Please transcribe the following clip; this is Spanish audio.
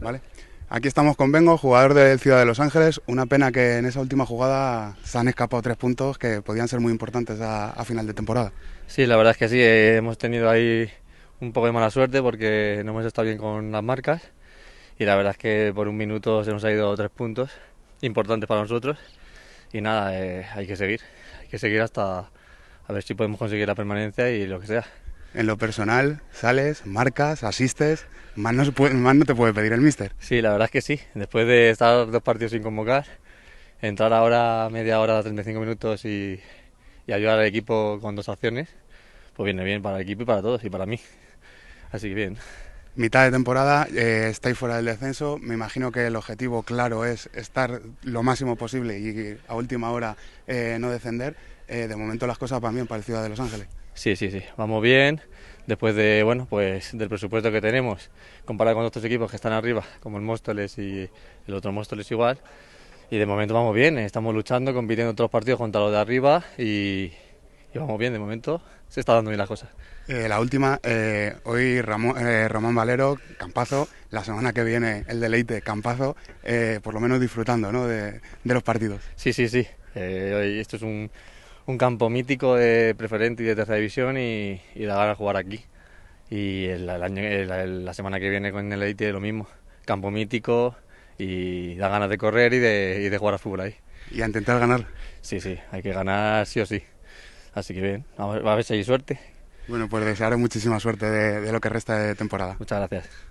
¿Vale? Aquí estamos con Bengo, jugador del Ciudad de Los Ángeles. Una pena que en esa última jugada se han escapado tres puntos que podían ser muy importantes a, final de temporada. Sí, la verdad es que sí, eh, hemos tenido ahí un poco de mala suerte porque no hemos estado bien con las marcas y la verdad es que por un minuto se nos han ido tres puntos importantes para nosotros y nada, eh, hay que seguir, hay que seguir hasta a ver si podemos conseguir la permanencia y lo que sea en lo personal, sales, marcas, asistes, más no, no te puede pedir el mister. Sí, la verdad es que sí. Después de estar dos partidos sin convocar, entrar ahora media hora, 35 minutos y, ayudar al equipo con dos acciones, pues viene bien para el equipo y para todos y para mí. Así que bien. Mitad de temporada, eh, estáis fuera del descenso. Me imagino que el objetivo claro es estar lo máximo posible y a última hora eh, no descender. Eh, de momento las cosas van bien para el Ciudad de Los Ángeles. Sí, sí, sí, vamos bien. Después de, bueno, pues del presupuesto que tenemos, comparado con otros equipos que están arriba, como el Móstoles y el otro Móstoles igual. Y de momento vamos bien, estamos luchando, compitiendo otros partidos contra los de arriba y, vamos bien, de momento se está dando bien las cosas. Eh, la última, eh, hoy eh, Ramón, Valero, Campazo, la semana que viene el deleite, Campazo, por lo menos disfrutando ¿no? de, de, los partidos. Sí, sí, sí. hoy esto es un, un campo mítico de preferente y de tercera división y, da ganas de jugar aquí. Y la semana que viene con el Elite lo mismo, campo mítico y da ganas de correr y de, jugar a fútbol ahí. Y a intentar ganar. Sí, sí, hay que ganar sí o sí. Así que bien, a ver, a ver si hay suerte. Bueno, pues desearos muchísima suerte de lo que resta de temporada. Muchas gracias.